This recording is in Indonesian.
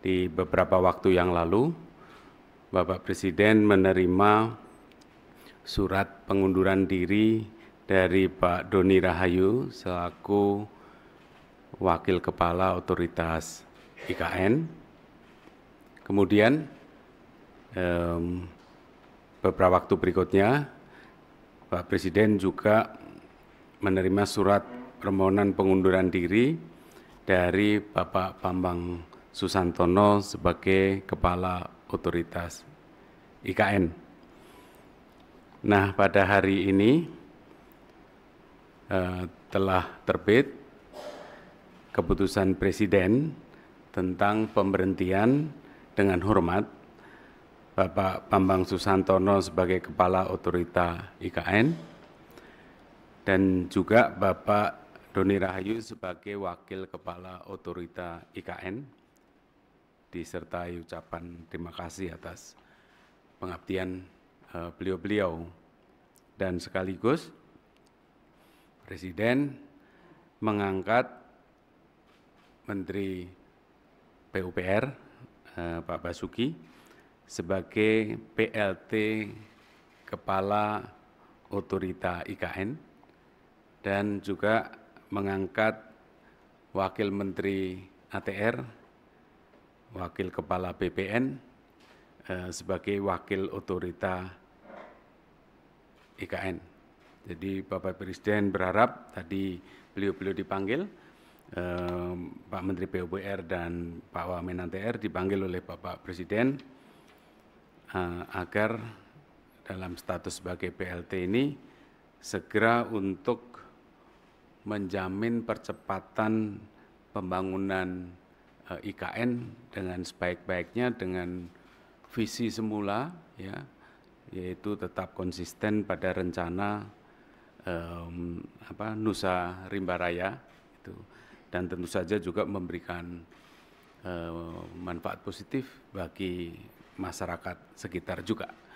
di beberapa waktu yang lalu Bapak Presiden menerima surat pengunduran diri dari Pak Doni Rahayu selaku Wakil Kepala Otoritas IKN. Kemudian um, beberapa waktu berikutnya Pak Presiden juga menerima surat permohonan pengunduran diri dari Bapak Bambang Susantono sebagai Kepala Otoritas IKN. Nah, pada hari ini eh, telah terbit keputusan Presiden tentang pemberhentian dengan hormat Bapak Bambang Susantono sebagai Kepala Otorita IKN dan juga Bapak Doni Rahayu sebagai Wakil Kepala Otorita IKN disertai ucapan terima kasih atas pengabdian eh, beliau-beliau dan sekaligus Presiden mengangkat Menteri PUPR eh, Pak Basuki sebagai PLT Kepala Otorita IKN dan juga mengangkat Wakil Menteri ATR Wakil Kepala BPN eh, sebagai Wakil Otorita IKN. Jadi Bapak Presiden berharap tadi beliau-beliau dipanggil, eh, Pak Menteri PUPR dan Pak Wamenan TR dipanggil oleh Bapak Presiden eh, agar dalam status sebagai PLT ini segera untuk menjamin percepatan pembangunan Eh, IKN dengan sebaik-baiknya dengan visi semula ya yaitu tetap konsisten pada rencana um, apa Nusa Rimba Raya itu dan tentu saja juga memberikan uh, manfaat positif bagi masyarakat sekitar juga.